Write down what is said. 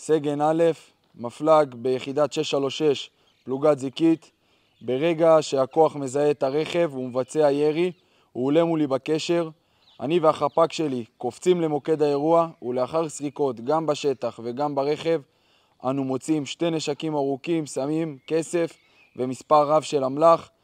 סגן א', מפלג ביחידת 636, פלוגת זיקית. ברגע שהכוח מזהה את הרכב ומבצע ירי, הוא עולה מולי בקשר. אני והחפ"ק שלי קופצים למוקד האירוע, ולאחר סריקות גם בשטח וגם ברכב, אנו מוצאים שתי נשקים ארוכים, סמים, כסף ומספר רב של אמל"ח.